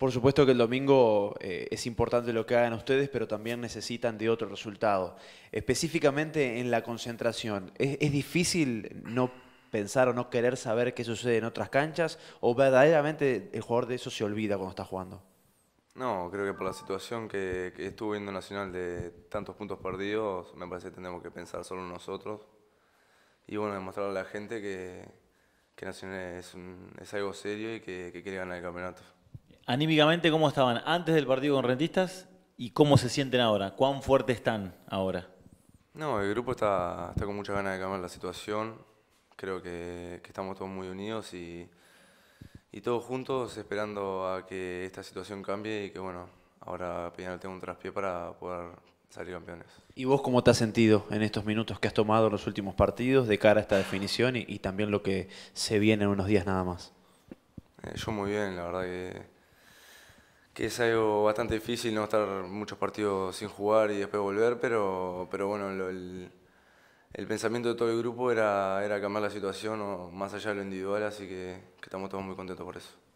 Por supuesto que el domingo eh, es importante lo que hagan ustedes, pero también necesitan de otro resultado. Específicamente en la concentración, ¿es, difícil no pensar o no querer saber qué sucede en otras canchas? ¿O verdaderamente el jugador de eso se olvida cuando está jugando? No, creo que por la situación que, estuvo viendo Nacional de tantos puntos perdidos, me parece que tenemos que pensar solo nosotros. Y bueno, demostrarle a la gente que, Nacional es, algo serio y que, que quiere ganar el campeonato. Anímicamente, ¿cómo estaban antes del partido con Rentistas y cómo se sienten ahora? ¿Cuán fuertes están ahora? No, el grupo está, está con muchas ganas de cambiar la situación. Creo que, estamos todos muy unidos y, todos juntos esperando a que esta situación cambie y que, bueno, ahora Pinal tenga un traspié para poder salir campeones. ¿Y vos cómo te has sentido en estos minutos que has tomado en los últimos partidos de cara a esta definición y, también lo que se viene en unos días nada más? Eh, yo muy bien, la verdad que que es algo bastante difícil no estar muchos partidos sin jugar y después volver, pero, pero bueno, el, pensamiento de todo el grupo era, era cambiar la situación o más allá de lo individual, así que estamos todos muy contentos por eso.